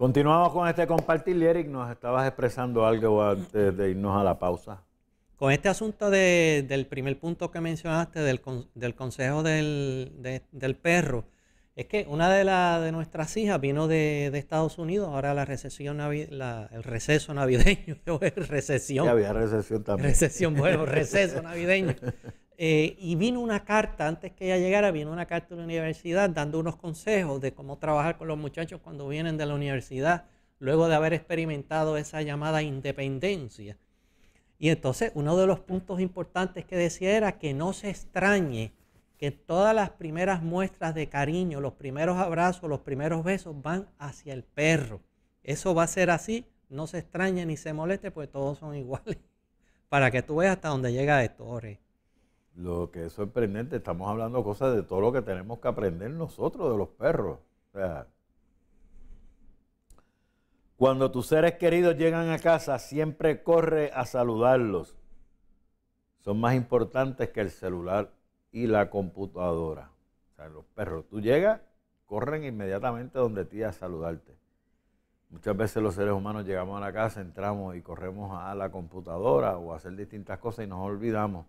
Continuamos con este compartir y nos estabas expresando algo antes de irnos a la pausa. Con este asunto del primer punto que mencionaste del, consejo del, perro, es que una de, la, de nuestras hijas vino de, de Estados Unidos, ahora la recesión la, el receso navideño, recesión. había recesión también. Recesión, bueno, receso navideño. Eh, y vino una carta, antes que ella llegara, vino una carta de la universidad dando unos consejos de cómo trabajar con los muchachos cuando vienen de la universidad, luego de haber experimentado esa llamada independencia. Y entonces uno de los puntos importantes que decía era que no se extrañe que todas las primeras muestras de cariño, los primeros abrazos, los primeros besos van hacia el perro. Eso va a ser así, no se extrañe ni se moleste, pues todos son iguales. Para que tú veas hasta dónde llega esto, Jorge. Lo que es sorprendente, estamos hablando cosas de todo lo que tenemos que aprender nosotros de los perros. O sea, cuando tus seres queridos llegan a casa, siempre corre a saludarlos. Son más importantes que el celular y la computadora. O sea, los perros, tú llegas, corren inmediatamente donde ti a saludarte. Muchas veces los seres humanos llegamos a la casa, entramos y corremos a la computadora o a hacer distintas cosas y nos olvidamos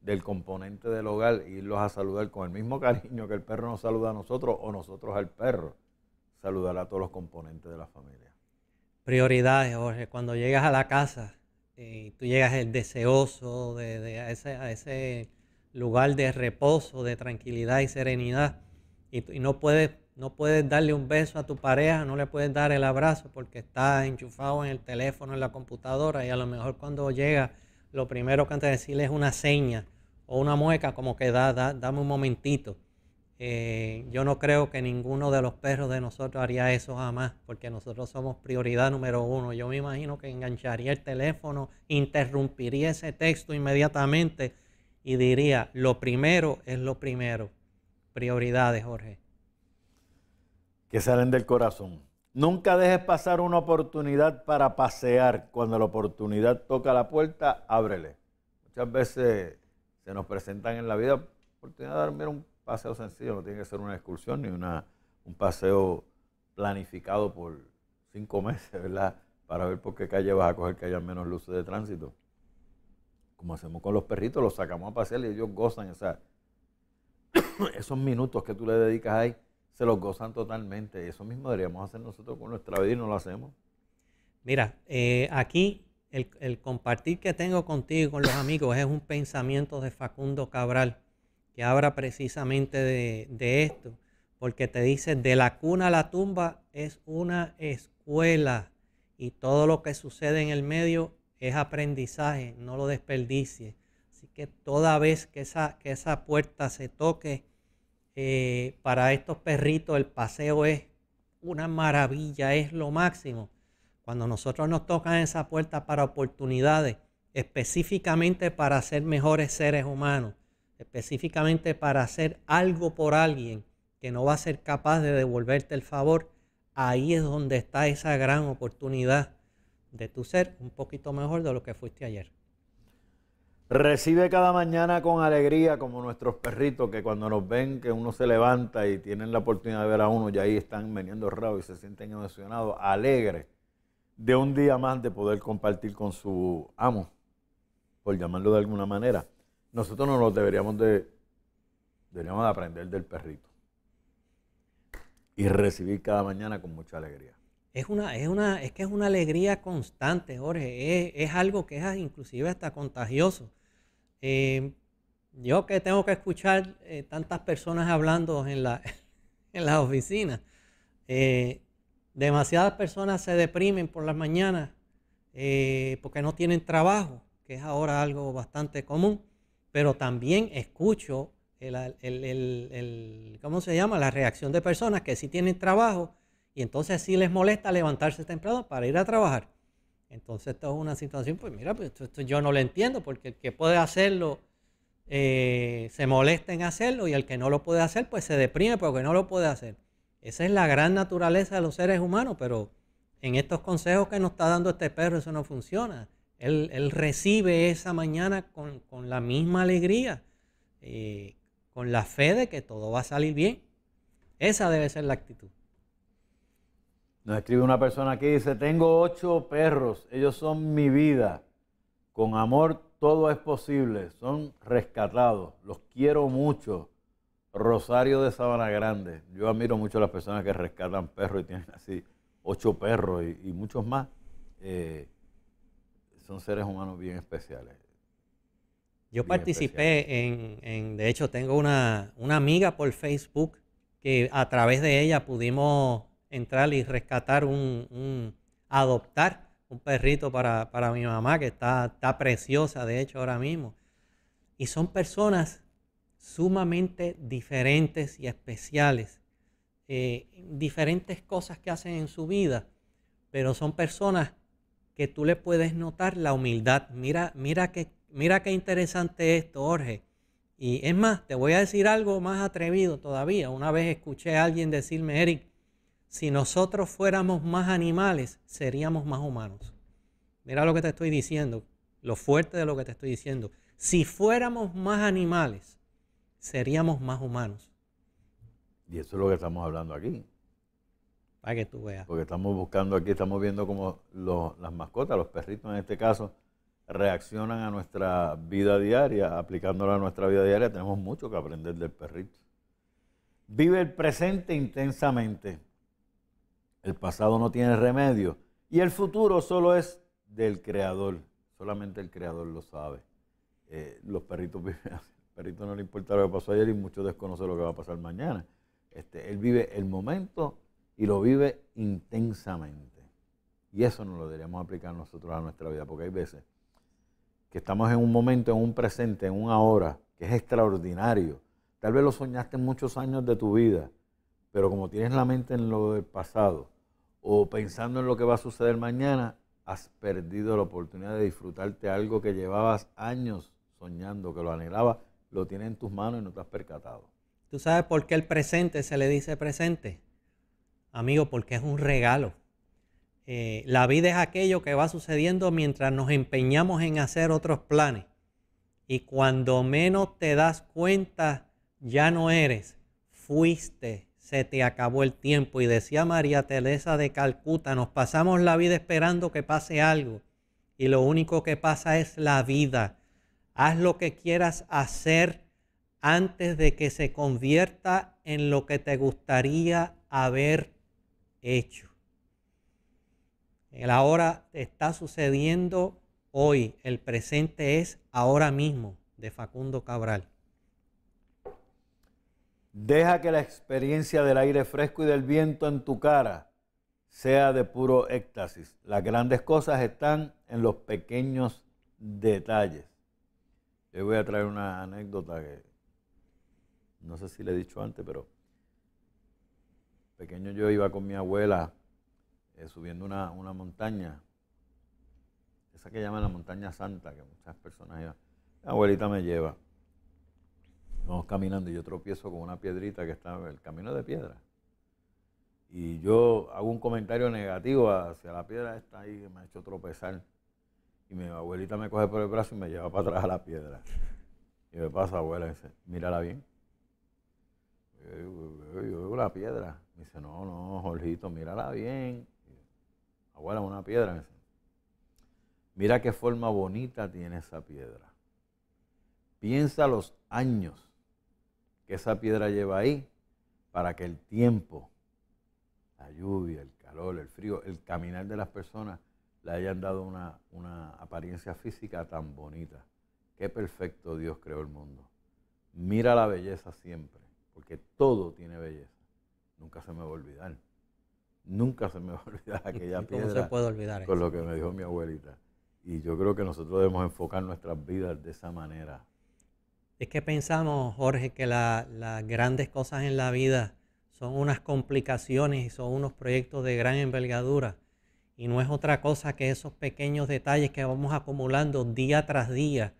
del componente del hogar, irlos a saludar con el mismo cariño que el perro nos saluda a nosotros o nosotros al perro, saludar a todos los componentes de la familia. Prioridades, Jorge. Cuando llegas a la casa y eh, tú llegas el deseoso de, a, ese, lugar de reposo, de tranquilidad y serenidad, y, no puedes no puedes darle un beso a tu pareja, no le puedes dar el abrazo porque está enchufado en el teléfono, en la computadora y a lo mejor cuando llega lo primero que antes de decirle es una seña o una mueca, como que da, dame un momentito. Eh, yo no creo que ninguno de los perros de nosotros haría eso jamás, porque nosotros somos prioridad número uno. Yo me imagino que engancharía el teléfono, interrumpiría ese texto inmediatamente y diría, lo primero es lo primero. Prioridades, Jorge. Que salen del corazón. Nunca dejes pasar una oportunidad para pasear. Cuando la oportunidad toca la puerta, ábrele. Muchas veces se nos presentan en la vida oportunidades de darme un paseo sencillo, no tiene que ser una excursión ni una, un paseo planificado por cinco meses, ¿verdad? Para ver por qué calle vas a coger que haya menos luces de tránsito. Como hacemos con los perritos, los sacamos a pasear y ellos gozan. O esos minutos que tú le dedicas ahí se los gozan totalmente. Eso mismo deberíamos hacer nosotros con nuestra vida y no lo hacemos. Mira, eh, aquí el, compartir que tengo contigo con los amigos es un pensamiento de Facundo Cabral que habla precisamente de, esto, porque te dice, de la cuna a la tumba es una escuela y todo lo que sucede en el medio es aprendizaje, no lo desperdicie. Así que toda vez que esa, que esa puerta se toque eh, para estos perritos el paseo es una maravilla, es lo máximo. Cuando nosotros nos tocan esa puerta para oportunidades, específicamente para ser mejores seres humanos, específicamente para hacer algo por alguien que no va a ser capaz de devolverte el favor, ahí es donde está esa gran oportunidad de tu ser un poquito mejor de lo que fuiste ayer recibe cada mañana con alegría como nuestros perritos que cuando nos ven que uno se levanta y tienen la oportunidad de ver a uno y ahí están veniendo raro y se sienten emocionados, alegres de un día más de poder compartir con su amo, por llamarlo de alguna manera. Nosotros no lo deberíamos de, aprender del perrito y recibir cada mañana con mucha alegría. Es una, es una, es que es una alegría constante, Jorge. Es, es algo que es inclusive hasta contagioso. Em, yo que tengo que escuchar eh, tantas personas hablando en la, en las oficinas, eh, demasiadas personas se deprimen por las mañanas eh, porque no tienen trabajo, que es ahora algo bastante común, pero también escucho ¿cómo se llama? La reacción de personas que sí tienen trabajo y entonces sí les molesta levantarse temprano para ir a trabajar. Entonces, esto es una situación, pues mira, pues, esto, yo no lo entiendo, porque el que puede hacerlo eh, se molesta en hacerlo y el que no lo puede hacer, pues se deprime porque no lo puede hacer. Esa es la gran naturaleza de los seres humanos, pero en estos consejos que nos está dando este perro, eso no funciona. Él, recibe esa mañana con, la misma alegría, eh, con la fe de que todo va a salir bien. Esa debe ser la actitud. Nos escribe una persona que dice, tengo ocho perros, ellos son mi vida. Con amor todo es posible, son rescatados, los quiero mucho. Rosario de Sabana Grande, yo admiro mucho a las personas que rescatan perros y tienen así ocho perros y, muchos más. Eh, son seres humanos bien especiales. Yo participé En, de hecho, tengo una, una amiga por Facebook que a través de ella pudimos entrar y rescatar un, adoptar un perrito para, mi mamá, que está, preciosa, de hecho, ahora mismo. Y son personas sumamente diferentes y especiales. Eh, diferentes cosas que hacen en su vida, pero son personas que tú le puedes notar la humildad. Mira, mira qué mira qué interesante esto, Jorge. Y es más, te voy a decir algo más atrevido todavía. Una vez escuché a alguien decirme, Eric, si nosotros fuéramos más animales, seríamos más humanos. Mira lo que te estoy diciendo, lo fuerte de lo que te estoy diciendo. Si fuéramos más animales, seríamos más humanos. Y eso es lo que estamos hablando aquí. Para que tú veas. Porque estamos buscando aquí, estamos viendo cómo las mascotas, los perritos en este caso, reaccionan a nuestra vida diaria, aplicándola a nuestra vida diaria, tenemos mucho que aprender del perrito. Vive el presente intensamente. El pasado no tiene remedio. Y el futuro solo es del creador. Solamente el creador lo sabe. Eh, los perritos viven perrito no le importa lo que pasó ayer y mucho desconoce lo que va a pasar mañana. Este, él vive el momento y lo vive intensamente. Y eso no lo deberíamos aplicar nosotros a nuestra vida, porque hay veces que estamos en un momento, en un presente, en un ahora que es extraordinario. Tal vez lo soñaste muchos años de tu vida pero como tienes la mente en lo del pasado o pensando en lo que va a suceder mañana, has perdido la oportunidad de disfrutarte algo que llevabas años soñando, que lo anhelabas, lo tienes en tus manos y no te has percatado. ¿Tú sabes por qué el presente se le dice presente? Amigo, porque es un regalo. Eh, la vida es aquello que va sucediendo mientras nos empeñamos en hacer otros planes. Y cuando menos te das cuenta, ya no eres, fuiste se te acabó el tiempo. Y decía María Teresa de Calcuta, nos pasamos la vida esperando que pase algo. Y lo único que pasa es la vida. Haz lo que quieras hacer antes de que se convierta en lo que te gustaría haber hecho. El ahora está sucediendo hoy, el presente es ahora mismo, de Facundo Cabral. Deja que la experiencia del aire fresco y del viento en tu cara sea de puro éxtasis. Las grandes cosas están en los pequeños detalles. Yo voy a traer una anécdota que no sé si le he dicho antes, pero pequeño yo iba con mi abuela eh, subiendo una, una, montaña, esa que llaman la montaña santa, que muchas personas iban. Mi abuelita me lleva caminando y yo tropiezo con una piedrita que está, en el camino de piedra. Y yo hago un comentario negativo hacia la piedra está ahí que me ha hecho tropezar. Y mi abuelita me coge por el brazo y me lleva para atrás a la piedra. Y me pasa, abuela, y dice, mírala bien. Yo, veo la piedra. Me dice, no, no, Jorgito, mírala bien. Abuela, una piedra. mira qué forma bonita tiene esa piedra. Piensa los años que esa piedra lleva ahí para que el tiempo, la lluvia, el calor, el frío, el caminar de las personas le hayan dado una, apariencia física tan bonita. Qué perfecto Dios creó el mundo. Mira la belleza siempre, porque todo tiene belleza. Nunca se me va a olvidar. Nunca se me va a olvidar aquella piedra. Se puede olvidar con lo que me dijo mi abuelita. Y yo creo que nosotros debemos enfocar nuestras vidas de esa manera, es que pensamos, Jorge, que las grandes cosas en la vida son unas complicaciones y son unos proyectos de gran envergadura. Y no es otra cosa que esos pequeños detalles que vamos acumulando día tras día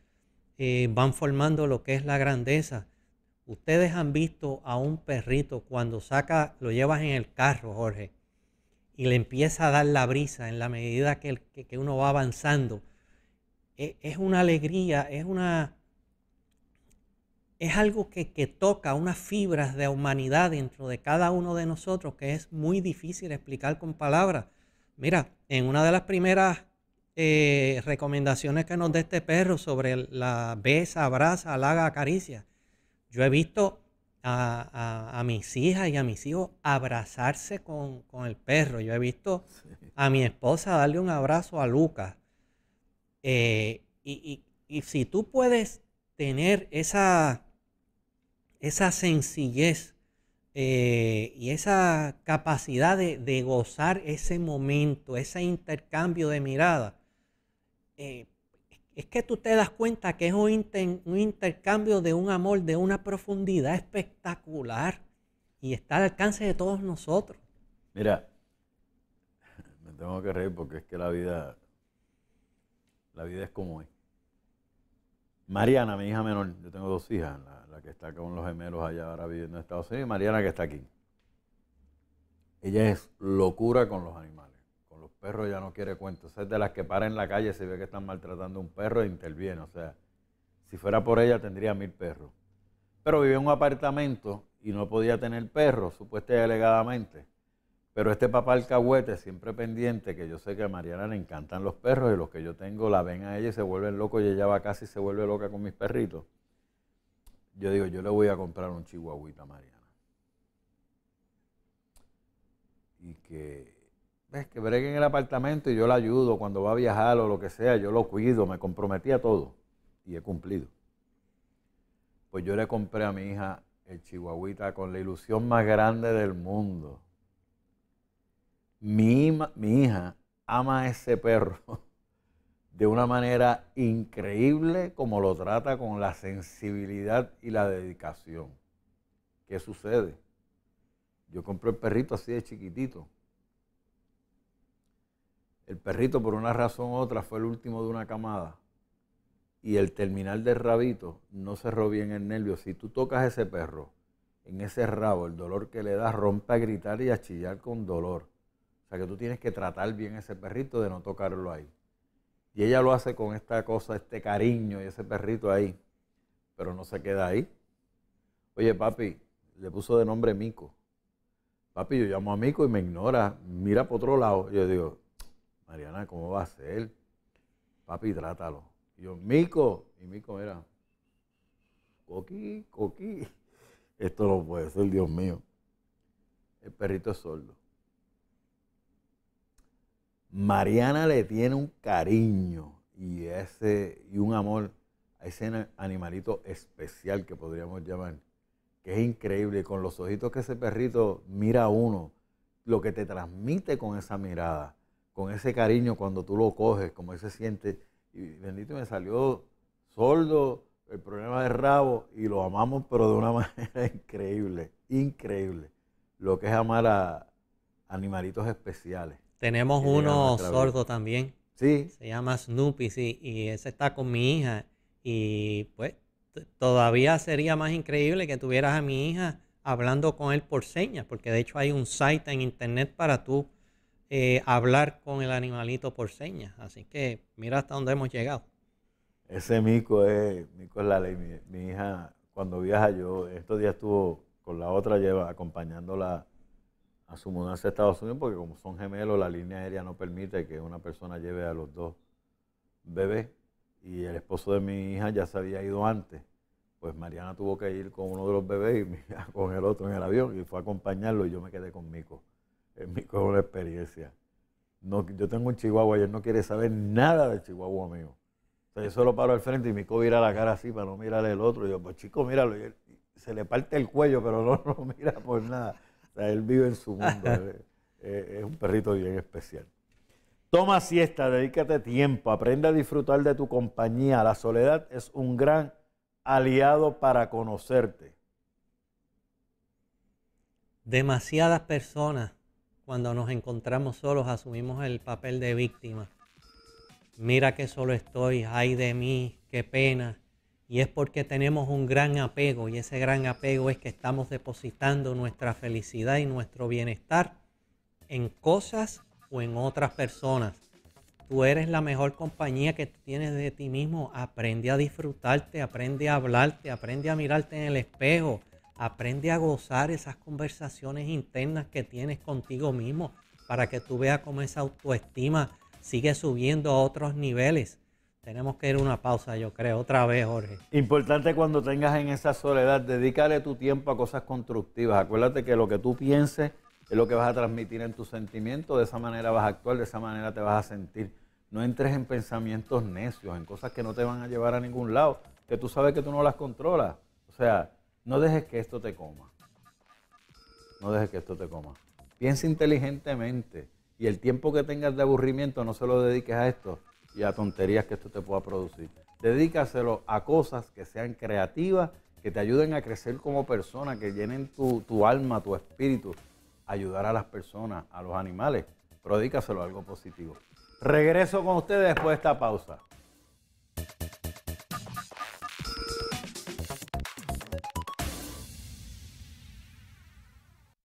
eh, van formando lo que es la grandeza. Ustedes han visto a un perrito cuando saca, lo llevas en el carro, Jorge, y le empieza a dar la brisa en la medida que, uno va avanzando. E, es una alegría, es una es algo que, toca unas fibras de humanidad dentro de cada uno de nosotros que es muy difícil explicar con palabras. Mira, en una de las primeras eh, recomendaciones que nos da este perro sobre la besa, abraza, halaga, acaricia, yo he visto a, mis hijas y a mis hijos abrazarse con, el perro. Yo he visto a mi esposa darle un abrazo a Lucas. Eh, y si tú puedes tener esa esa sencillez eh, y esa capacidad de, gozar ese momento, ese intercambio de mirada, eh, es que tú te das cuenta que es un, un, intercambio de un amor de una profundidad espectacular y está al alcance de todos nosotros. Mira, me tengo que reír porque es que la vida, la vida es como es. Mariana, mi hija menor, yo tengo dos hijas, la, que está con los gemelos allá ahora viviendo en Estados Unidos y Mariana que está aquí. Ella es locura con los animales, con los perros ya no quiere cuentos. Es de las que para en la calle se ve que están maltratando a un perro e interviene. O sea, si fuera por ella tendría mil perros. Pero vivía en un apartamento y no podía tener perros, supuestamente y pero este papá alcahuete, siempre pendiente, que yo sé que a Mariana le encantan los perros y los que yo tengo la ven a ella y se vuelven locos y ella va casi se vuelve loca con mis perritos. Yo digo, yo le voy a comprar un chihuahuita a Mariana. Y que, ves, que bregue en el apartamento y yo la ayudo cuando va a viajar o lo que sea, yo lo cuido, me comprometí a todo y he cumplido. Pues yo le compré a mi hija el chihuahuita con la ilusión más grande del mundo mi, hija ama a ese perro de una manera increíble como lo trata con la sensibilidad y la dedicación. ¿Qué sucede? Yo compré el perrito así de chiquitito. El perrito por una razón u otra fue el último de una camada y el terminal del rabito no cerró bien el nervio. Si tú tocas ese perro en ese rabo, el dolor que le da rompe a gritar y a chillar con dolor. O sea que tú tienes que tratar bien a ese perrito de no tocarlo ahí. Y ella lo hace con esta cosa, este cariño y ese perrito ahí, pero no se queda ahí. Oye, papi, le puso de nombre Mico. Papi, yo llamo a Mico y me ignora, mira por otro lado. Yo digo, Mariana, ¿cómo va a ser? Papi, trátalo. Y yo, Mico. Y Mico era, coquí, coquí. Esto no puede ser, Dios mío. El perrito es sordo. Mariana le tiene un cariño y, ese, y un amor a ese animalito especial que podríamos llamar, que es increíble. Con los ojitos que ese perrito mira a uno, lo que te transmite con esa mirada, con ese cariño cuando tú lo coges, como se siente. Y bendito me salió sordo el problema de rabo y lo amamos, pero de una manera increíble, increíble. Lo que es amar a animalitos especiales. Tenemos uno sordo también. Sí. Se llama Snoopy, Y ese está con mi hija. Y pues todavía sería más increíble que tuvieras a mi hija hablando con él por señas, porque de hecho hay un site en internet para tú eh, hablar con el animalito por señas. Así que mira hasta dónde hemos llegado. Ese mico es, mico la ley. mi hija, cuando viaja, yo estos días estuvo con la otra lleva acompañándola a su mudanza a Estados Unidos, porque como son gemelos, la línea aérea no permite que una persona lleve a los dos bebés. Y el esposo de mi hija ya se había ido antes. Pues Mariana tuvo que ir con uno de los bebés y con el otro en el avión y fue a acompañarlo y yo me quedé con Mico. El eh, Mico es una experiencia. No, yo tengo un chihuahua y él no quiere saber nada de chihuahua mío. Entonces yo solo paro al frente y Mico mira la cara así para no mirar el otro. Y yo, pues chico, míralo. Y él, se le parte el cuello, pero no lo mira por nada él vive en su mundo. Eh, es un perrito bien especial. Toma siesta, dedícate tiempo, aprende a disfrutar de tu compañía. La soledad es un gran aliado para conocerte. Demasiadas personas, cuando nos encontramos solos, asumimos el papel de víctima. Mira que solo estoy, ay de mí, qué pena. Y es porque tenemos un gran apego y ese gran apego es que estamos depositando nuestra felicidad y nuestro bienestar en cosas o en otras personas. Tú eres la mejor compañía que tienes de ti mismo. Aprende a disfrutarte, aprende a hablarte, aprende a mirarte en el espejo, aprende a gozar esas conversaciones internas que tienes contigo mismo para que tú veas cómo esa autoestima sigue subiendo a otros niveles tenemos que ir a una pausa, yo creo, otra vez, Jorge. Importante cuando tengas en esa soledad, dedícale tu tiempo a cosas constructivas. Acuérdate que lo que tú pienses es lo que vas a transmitir en tus sentimientos, de esa manera vas a actuar, de esa manera te vas a sentir. No entres en pensamientos necios, en cosas que no te van a llevar a ningún lado, que tú sabes que tú no las controlas. O sea, no dejes que esto te coma. No dejes que esto te coma. Piensa inteligentemente y el tiempo que tengas de aburrimiento no se lo dediques a esto, y a tonterías que esto te pueda producir. Dedícaselo a cosas que sean creativas, que te ayuden a crecer como persona, que llenen tu, alma, tu espíritu, ayudar a las personas, a los animales, pero dedícaselo a algo positivo. Regreso con ustedes después de esta pausa.